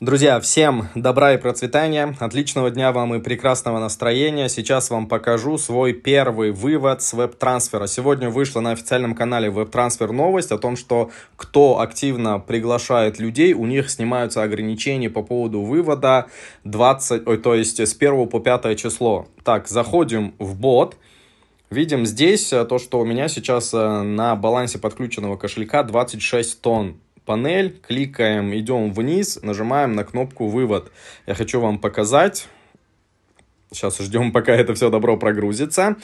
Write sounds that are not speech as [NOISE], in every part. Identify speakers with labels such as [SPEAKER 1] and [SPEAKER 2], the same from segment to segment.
[SPEAKER 1] Друзья, всем добра и процветания, отличного дня вам и прекрасного настроения. Сейчас вам покажу свой первый вывод с веб-трансфера. Сегодня вышла на официальном канале веб-трансфер новость о том, что кто активно приглашает людей, у них снимаются ограничения по поводу вывода 20, ой, то есть с 1 по 5 число. Так, заходим в бот. Видим здесь э, то, что у меня сейчас э, на балансе подключенного кошелька 26 тонн панель, кликаем, идем вниз, нажимаем на кнопку «Вывод». Я хочу вам показать. Сейчас ждем, [LAUGHS] пока это все добро прогрузится.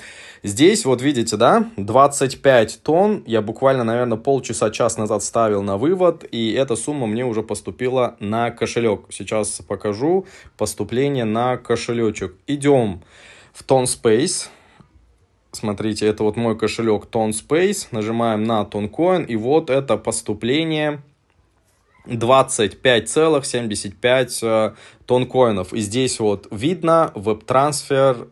[SPEAKER 1] Здесь, вот видите, да, 25 тонн. Я буквально, наверное, полчаса, час назад ставил на вывод. И эта сумма мне уже поступила на кошелек. Сейчас покажу поступление на кошелечек. Идем в Tone Space. Смотрите, это вот мой кошелек TonSpace. Нажимаем на TonCoin. И вот это поступление 25,75 тонн э, И здесь вот видно веб-трансфер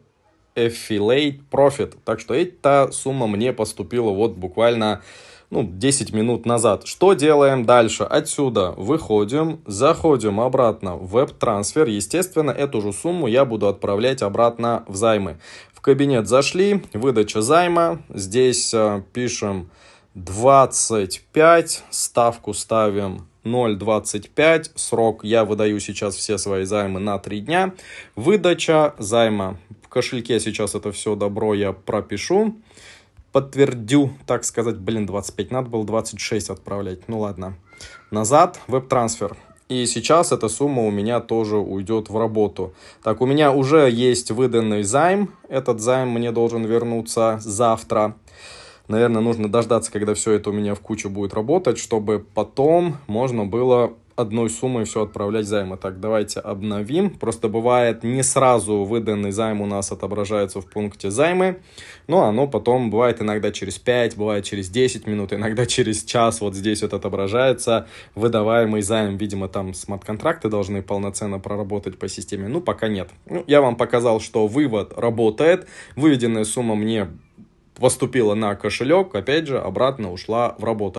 [SPEAKER 1] affiliate profit. Так что эта сумма мне поступила вот буквально ну, 10 минут назад. Что делаем дальше? Отсюда выходим, заходим обратно в веб-трансфер. Естественно, эту же сумму я буду отправлять обратно в займы кабинет зашли, выдача займа. Здесь э, пишем 25, ставку ставим 0,25. Срок я выдаю сейчас все свои займы на 3 дня. Выдача займа. В кошельке сейчас это все добро я пропишу. Подтвердю, так сказать, блин, 25, надо было 26 отправлять. Ну ладно. Назад, веб-трансфер. И сейчас эта сумма у меня тоже уйдет в работу. Так, у меня уже есть выданный займ. Этот займ мне должен вернуться завтра. Наверное, нужно дождаться, когда все это у меня в кучу будет работать, чтобы потом можно было одной суммой все отправлять займы. А так, давайте обновим. Просто бывает не сразу выданный займ у нас отображается в пункте займы, но ну, оно потом бывает иногда через 5, бывает через 10 минут, иногда [LAUGHS] через час вот здесь вот отображается выдаваемый займ. Видимо, там смарт-контракты должны полноценно проработать по системе. Ну, пока нет. Ну, я вам показал, что вывод работает. Выведенная сумма мне поступила на кошелек, опять же, обратно ушла в работу.